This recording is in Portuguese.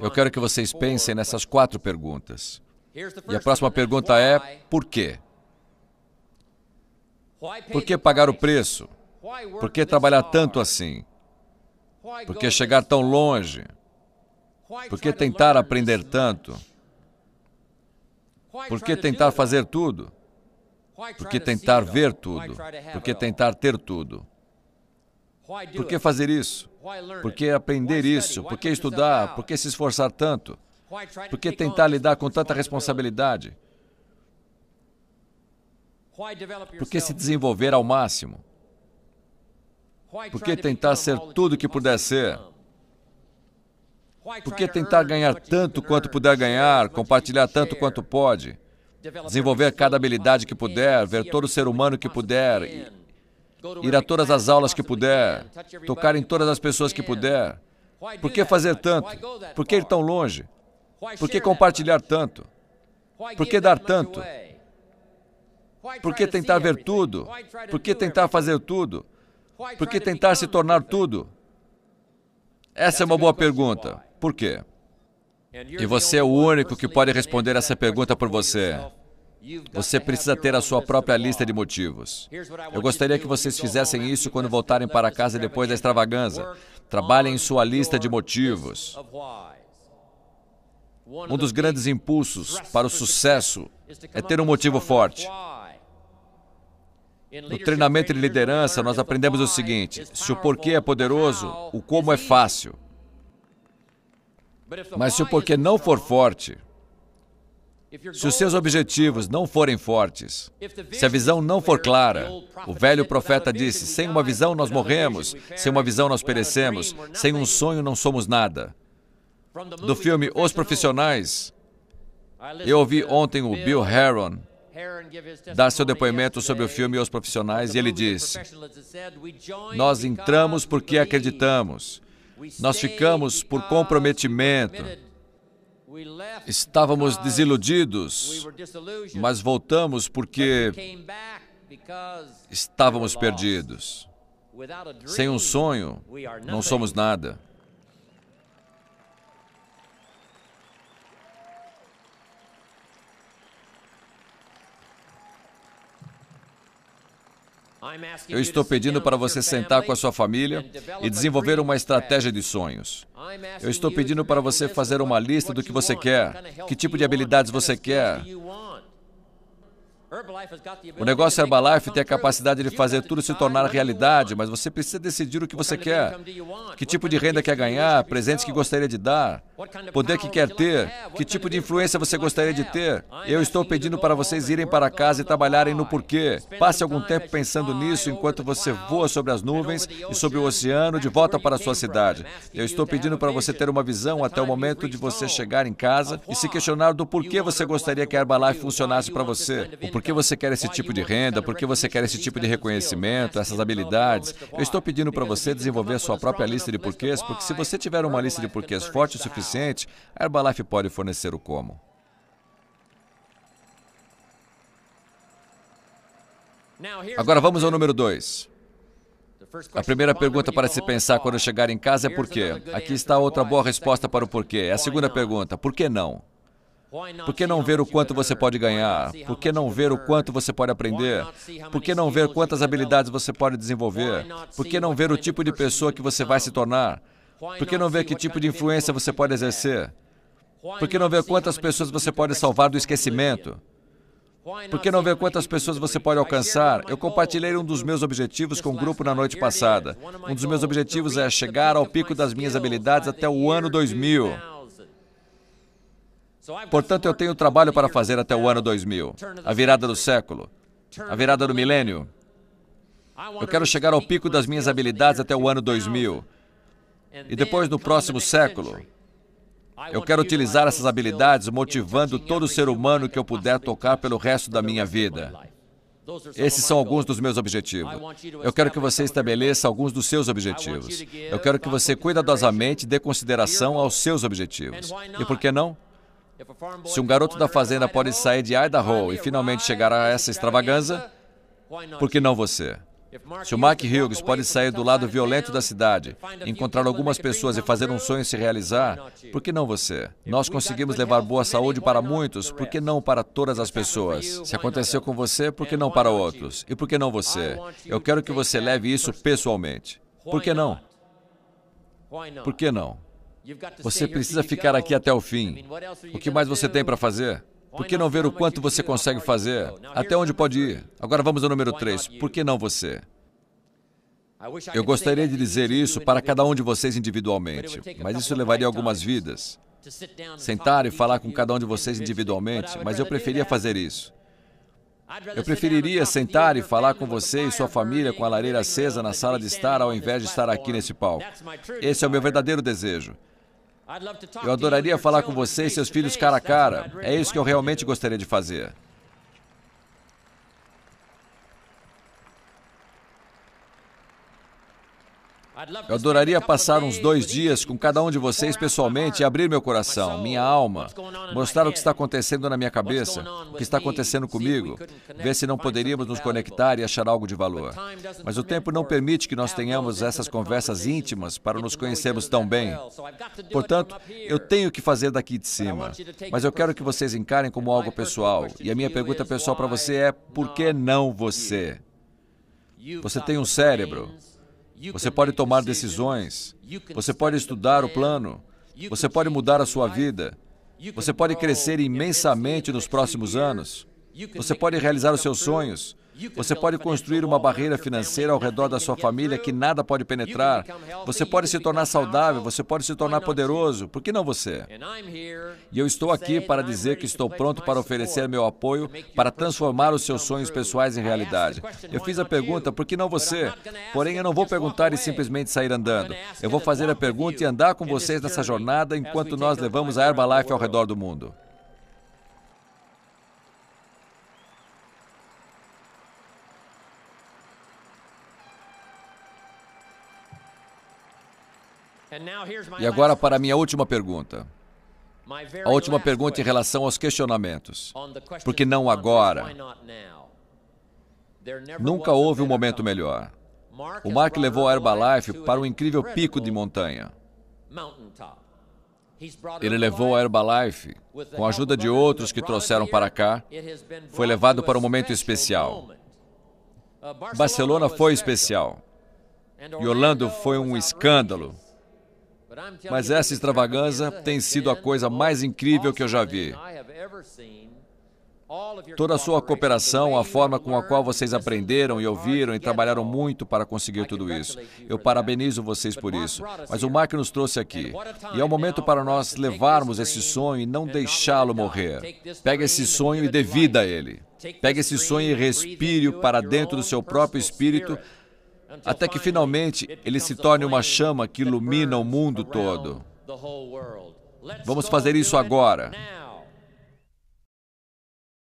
Eu quero que vocês pensem nessas quatro perguntas. E a próxima pergunta é: por quê? Por que pagar o preço? Por que trabalhar tanto assim? Por que chegar tão longe? Por que tentar aprender tanto? Por que tentar fazer tudo? Por que tentar ver tudo? Por que tentar ter tudo? Por que fazer isso? Por que aprender isso? Por que estudar? Por que se esforçar tanto? Por que tentar lidar com tanta responsabilidade? Por que se desenvolver ao máximo? Por que tentar ser tudo o que puder ser? Por que tentar ganhar tanto quanto puder ganhar, compartilhar tanto quanto pode, desenvolver cada habilidade que puder, ver todo ser humano que puder ir a todas as aulas que puder, tocar em todas as pessoas que puder. Por que fazer tanto? Por que ir tão longe? Por que compartilhar tanto? Por que dar tanto? Por que tentar ver tudo? Por que tentar fazer tudo? Por que tentar se tornar tudo? Essa é uma boa pergunta. Por quê? E você é o único que pode responder essa pergunta por você. Você precisa ter a sua própria lista de motivos. Eu gostaria que vocês fizessem isso quando voltarem para casa depois da extravaganza. Trabalhem em sua lista de motivos. Um dos grandes impulsos para o sucesso é ter um motivo forte. No treinamento de liderança, nós aprendemos o seguinte: se o porquê é poderoso, o como é fácil. Mas se o porquê não for forte, se os seus objetivos não forem fortes, se a visão não for clara, o velho profeta disse: sem uma visão nós morremos, sem uma visão nós perecemos, sem um sonho não somos nada. Do oh, filme Os Profissionais, eu ouvi ontem o Bill Herron dar seu depoimento sobre o filme Os Profissionais e ele disse: Nós entramos porque acreditamos, nós ficamos por comprometimento. Estávamos desiludidos, mas voltamos porque estávamos perdidos. Sem um sonho, não somos nada. Eu estou pedindo para você sentar com a sua família e desenvolver uma estratégia de sonhos. Eu estou pedindo para você fazer uma lista do que você quer, que tipo de habilidades você quer. O negócio Herbalife tem a capacidade de fazer tudo se tornar realidade, mas você precisa decidir o que você quer, que tipo de renda quer ganhar, presentes que gostaria de dar poder que quer ter, que tipo de influência você gostaria de ter. Eu estou pedindo para vocês irem para casa e trabalharem no porquê. Passe algum tempo pensando nisso enquanto você voa sobre as nuvens e sobre o oceano de volta para a sua cidade. Eu estou pedindo para você ter uma visão até o momento de você chegar em casa e se questionar do porquê você gostaria que a Herbalife funcionasse para você. O porquê você quer esse tipo de renda, porquê você quer esse tipo de reconhecimento, essas habilidades. Eu estou pedindo para você desenvolver a sua própria lista de porquês, porque se você tiver uma lista de porquês forte o suficiente, suficiente, a Herbalife pode fornecer o como. Agora vamos ao número 2. A primeira pergunta para se pensar quando chegar em casa é por quê. Aqui está outra boa resposta para o porquê. É a segunda pergunta, por que não? Por que não ver o quanto você pode ganhar? Por que não ver o quanto você pode aprender? Por que não ver quantas habilidades você pode desenvolver? Por que não ver o tipo de pessoa que você vai se tornar? Por que não ver que tipo de influência você pode exercer? Por que não ver quantas pessoas você pode salvar do esquecimento? Por que não ver quantas pessoas você pode alcançar? Eu compartilhei um dos meus objetivos com o um grupo na noite passada. Um dos meus objetivos é chegar ao pico das minhas habilidades até o ano 2000. Portanto, eu tenho trabalho para fazer até o ano 2000, a virada do século, a virada do milênio. Eu quero chegar ao pico das minhas habilidades até o ano 2000. E depois, no próximo século, eu quero utilizar essas habilidades motivando todo ser humano que eu puder tocar pelo resto da minha vida. Esses são alguns dos meus objetivos. Eu quero que você estabeleça alguns dos seus objetivos. Eu quero que você cuidadosamente dê consideração aos seus objetivos. E por que não? Se um garoto da fazenda pode sair de Idaho e finalmente chegar a essa extravagância, por que não você? Se o Mark Hughes pode sair do lado violento da cidade, encontrar algumas pessoas e fazer um sonho se realizar, por que não você? Nós conseguimos levar boa saúde para muitos, por que não para todas as pessoas? Se aconteceu com você, por que não para outros? E por que não você? Eu quero que você leve isso pessoalmente. Por que não? Por que não? Você precisa ficar aqui até o fim. O que mais você tem para fazer? Por que não ver o quanto você consegue fazer? Até onde pode ir? Agora vamos ao número 3. Por que não você? Eu gostaria de dizer isso para cada um de vocês individualmente, mas isso levaria algumas vidas. Sentar e falar com cada um de vocês individualmente, mas eu preferia fazer isso. Eu preferiria sentar e falar com você e sua família com a lareira acesa na sala de estar ao invés de estar aqui nesse palco. Esse é o meu verdadeiro desejo. Eu adoraria falar com você e seus filhos cara a cara. É isso que eu realmente gostaria de fazer. Eu adoraria passar uns dois dias com cada um de vocês pessoalmente e abrir meu coração, minha alma, mostrar o que está acontecendo na minha cabeça, o que está acontecendo comigo, ver se não poderíamos nos conectar e achar algo de valor. Mas o tempo não permite que nós tenhamos essas conversas íntimas para nos conhecermos tão bem. Portanto, eu tenho que fazer daqui de cima. Mas eu quero que vocês encarem como algo pessoal. E a minha pergunta pessoal para você é: por que não você? Você tem um cérebro. Você pode tomar decisões. Você pode estudar o plano. Você pode mudar a sua vida. Você pode crescer imensamente nos próximos anos. Você pode realizar os seus sonhos. Você pode construir uma barreira financeira ao redor da sua família que nada pode penetrar. Você pode se tornar saudável, você pode se tornar poderoso. Por que não você? E eu estou aqui para dizer que estou pronto para oferecer meu apoio para transformar os seus sonhos pessoais em realidade. Eu fiz a pergunta, por que não você? Porém, eu não vou perguntar e simplesmente sair andando. Eu vou fazer a pergunta e andar com vocês nessa jornada enquanto nós levamos a Herbalife ao redor do mundo. E agora para a minha última pergunta. A última pergunta em relação aos questionamentos. Porque não agora? Nunca houve um momento melhor. O Mark levou a Herbalife para um incrível pico de montanha. Ele levou a Herbalife com a ajuda de outros que trouxeram para cá. Foi levado para um momento especial. Uh, Barcelona foi especial. E Orlando foi um escândalo. Mas essa extravagância tem sido a coisa mais incrível que eu já vi. Toda a sua cooperação, a forma com a qual vocês aprenderam e ouviram e trabalharam muito para conseguir tudo isso. Eu parabenizo vocês por isso. Mas o Mark nos trouxe aqui. E é o momento para nós levarmos esse sonho e não deixá-lo morrer. Pega esse sonho e dê vida a ele. Pega esse sonho e respire para dentro do seu próprio espírito até que finalmente ele se torne uma chama que ilumina o mundo todo. Vamos fazer isso agora.